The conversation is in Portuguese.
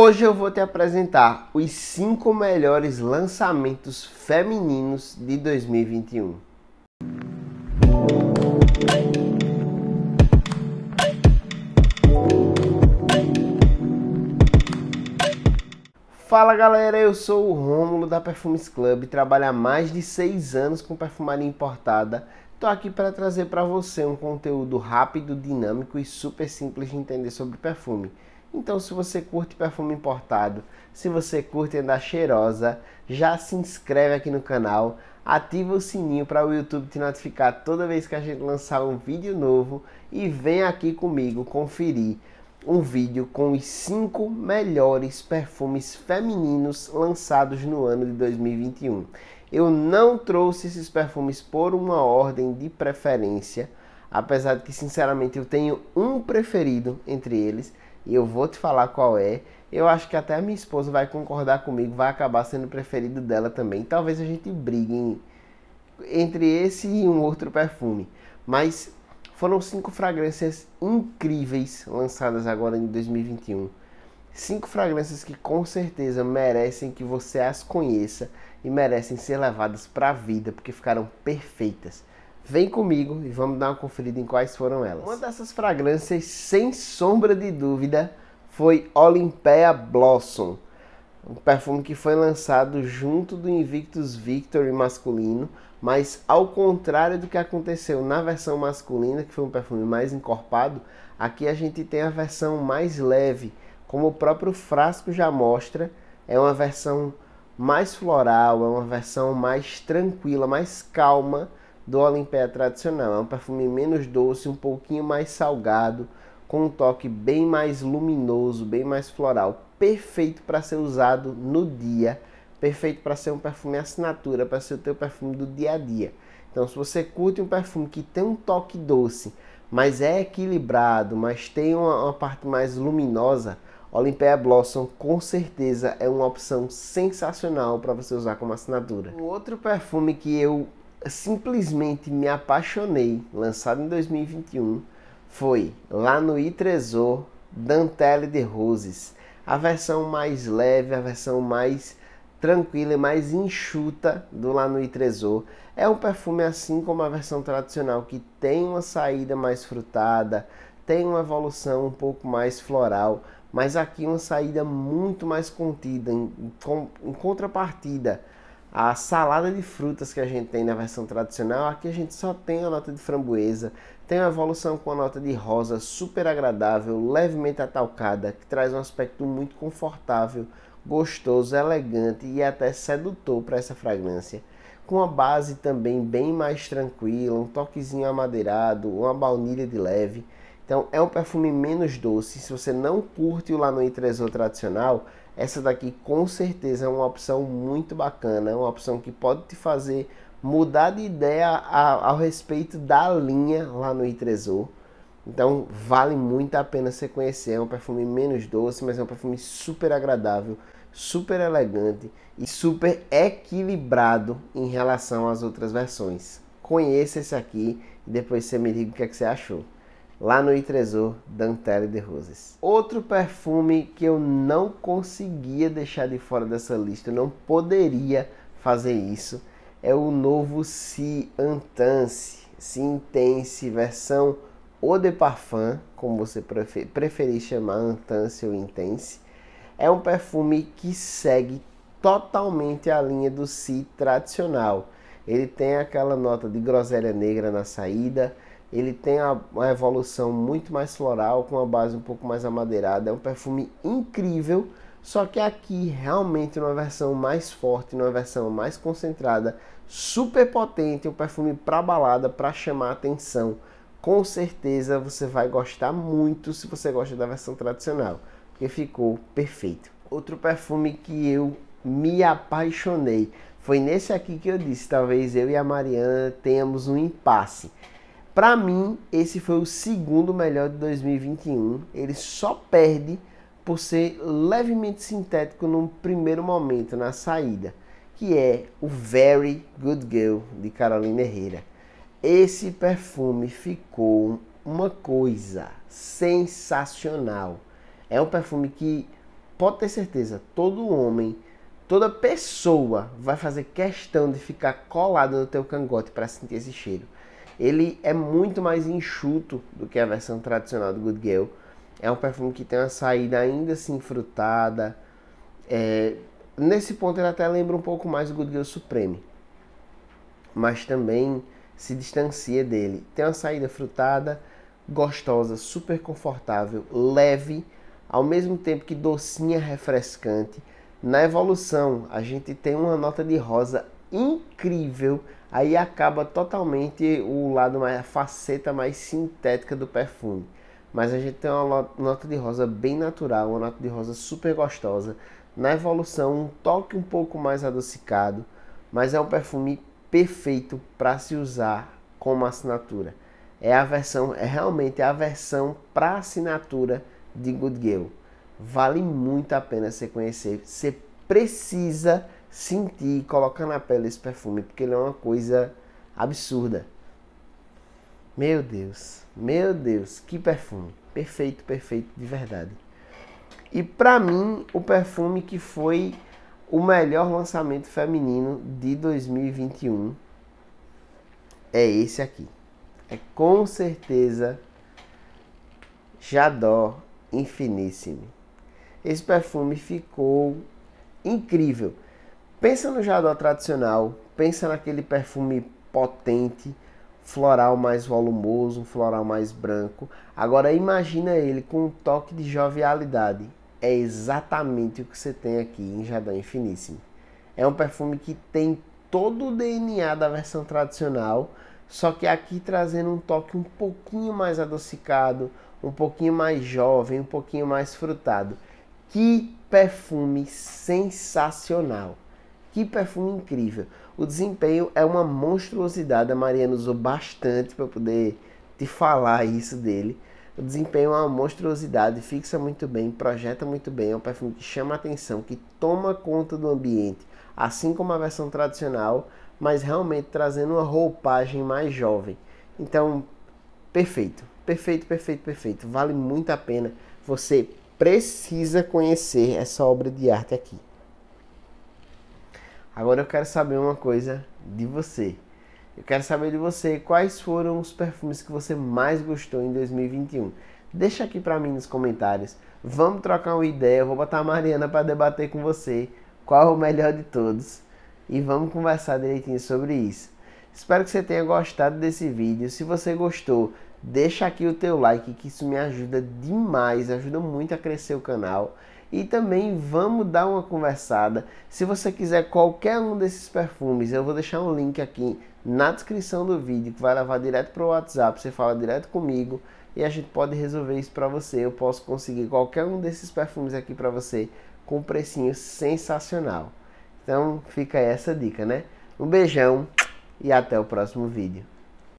Hoje eu vou te apresentar os 5 melhores lançamentos femininos de 2021. Fala galera, eu sou o Rômulo da Perfumes Club, trabalho há mais de 6 anos com perfumaria importada. Tô aqui para trazer para você um conteúdo rápido, dinâmico e super simples de entender sobre perfume. Então, se você curte perfume importado, se você curte andar cheirosa, já se inscreve aqui no canal, ativa o sininho para o YouTube te notificar toda vez que a gente lançar um vídeo novo e vem aqui comigo conferir um vídeo com os 5 melhores perfumes femininos lançados no ano de 2021. Eu não trouxe esses perfumes por uma ordem de preferência, apesar de que sinceramente eu tenho um preferido entre eles e eu vou te falar qual é. Eu acho que até a minha esposa vai concordar comigo, vai acabar sendo preferido dela também. Talvez a gente brigue em, entre esse e um outro perfume. Mas foram cinco fragrâncias incríveis lançadas agora em 2021. Cinco fragrâncias que com certeza merecem que você as conheça e merecem ser levadas para a vida porque ficaram perfeitas. Vem comigo e vamos dar uma conferida em quais foram elas. Uma dessas fragrâncias, sem sombra de dúvida, foi Olympia Blossom, um perfume que foi lançado junto do Invictus Victory masculino, mas ao contrário do que aconteceu na versão masculina, que foi um perfume mais encorpado, aqui a gente tem a versão mais leve, como o próprio frasco já mostra, é uma versão mais floral, é uma versão mais tranquila, mais calma do Olimpé tradicional. É um perfume menos doce, um pouquinho mais salgado, com um toque bem mais luminoso, bem mais floral. Perfeito para ser usado no dia, perfeito para ser um perfume assinatura, para ser o teu perfume do dia a dia. Então, se você curte um perfume que tem um toque doce, mas é equilibrado, mas tem uma, uma parte mais luminosa, Olympia Blossom com certeza é uma opção sensacional para você usar como assinatura. O outro perfume que eu simplesmente me apaixonei, lançado em 2021, foi lá no Itresor Dantelle de Roses. A versão mais leve, a versão mais tranquila e mais enxuta do no iTresor. É um perfume assim como a versão tradicional, que tem uma saída mais frutada, tem uma evolução um pouco mais floral, mas aqui uma saída muito mais contida, em, em contrapartida a salada de frutas que a gente tem na versão tradicional, aqui a gente só tem a nota de framboesa, tem uma evolução com a nota de rosa super agradável, levemente atalcada, que traz um aspecto muito confortável, gostoso, elegante e até sedutor para essa fragrância. Com uma base também bem mais tranquila, um toquezinho amadeirado, uma baunilha de leve. Então é um perfume menos doce. Se você não curte o Lanoi Tresor tradicional, essa daqui com certeza é uma opção muito bacana, é uma opção que pode te fazer mudar de ideia a, ao respeito da linha lá no Itresor. Então vale muito a pena você conhecer. É um perfume menos doce, mas é um perfume super agradável, super elegante e super equilibrado em relação às outras versões. Conheça esse aqui e depois você me diga o que, é que você achou lá no Itresor Dantelle de Roses. Outro perfume que eu não conseguia deixar de fora dessa lista, eu não poderia fazer isso, é o novo Si Antance, Si Intense versão Eau de Parfum, como você preferir chamar, Antance ou Intense. É um perfume que segue totalmente a linha do Si tradicional. Ele tem aquela nota de groselha negra na saída, ele tem uma evolução muito mais floral, com uma base um pouco mais amadeirada. É um perfume incrível, só que aqui realmente numa versão mais forte, numa versão mais concentrada, super potente, um perfume para balada, para chamar atenção. Com certeza você vai gostar muito se você gosta da versão tradicional, porque ficou perfeito. Outro perfume que eu me apaixonei foi nesse aqui que eu disse, talvez eu e a Mariana tenhamos um impasse para mim, esse foi o segundo melhor de 2021. Ele só perde por ser levemente sintético num primeiro momento na saída, que é o Very Good Girl de Carolina Herrera. Esse perfume ficou uma coisa sensacional. É um perfume que pode ter certeza, todo homem, toda pessoa vai fazer questão de ficar colado no teu cangote para sentir esse cheiro. Ele é muito mais enxuto do que a versão tradicional do Good Girl. É um perfume que tem uma saída ainda assim frutada. É, nesse ponto ele até lembra um pouco mais o Good Girl Supreme. Mas também se distancia dele. Tem uma saída frutada, gostosa, super confortável, leve, ao mesmo tempo que docinha, refrescante. Na evolução, a gente tem uma nota de rosa incrível. Aí acaba totalmente o lado mais, a faceta mais sintética do perfume. Mas a gente tem uma nota de rosa bem natural, uma nota de rosa super gostosa. Na evolução, um toque um pouco mais adocicado, mas é um perfume perfeito para se usar como assinatura. É a versão, é realmente a versão para assinatura de Good Girl. Vale muito a pena você conhecer. Você precisa sentir, colocar na pele esse perfume, porque ele é uma coisa absurda. Meu Deus, meu Deus, que perfume. Perfeito, perfeito, de verdade. E para mim, o perfume que foi o melhor lançamento feminino de 2021 é esse aqui. É com certeza Jador Infinissime. Esse perfume ficou incrível. Pensa no Jadot tradicional, pensa naquele perfume potente, floral mais volumoso, um floral mais branco. Agora imagina ele com um toque de jovialidade. É exatamente o que você tem aqui em Jadot Infiníssimo. É um perfume que tem todo o DNA da versão tradicional, só que aqui trazendo um toque um pouquinho mais adocicado, um pouquinho mais jovem, um pouquinho mais frutado. Que perfume sensacional! Que perfume incrível. O desempenho é uma monstruosidade. A Mariana usou bastante para poder te falar isso dele. O desempenho é uma monstruosidade, fixa muito bem, projeta muito bem. É um perfume que chama atenção, que toma conta do ambiente, assim como a versão tradicional, mas realmente trazendo uma roupagem mais jovem. Então, perfeito, perfeito, perfeito, perfeito. Vale muito a pena. Você precisa conhecer essa obra de arte aqui. Agora eu quero saber uma coisa de você. Eu quero saber de você quais foram os perfumes que você mais gostou em 2021. Deixa aqui para mim nos comentários. Vamos trocar uma ideia. Eu vou botar a Mariana para debater com você qual é o melhor de todos e vamos conversar direitinho sobre isso. Espero que você tenha gostado desse vídeo. Se você gostou, deixa aqui o teu like que isso me ajuda demais, ajuda muito a crescer o canal e também vamos dar uma conversada. Se você quiser qualquer um desses perfumes, eu vou deixar um link aqui na descrição do vídeo que vai levar direto para o WhatsApp. Você fala direto comigo e a gente pode resolver isso para você. Eu posso conseguir qualquer um desses perfumes aqui para você com um precinho sensacional. Então fica essa dica, né? Um beijão e até o próximo vídeo.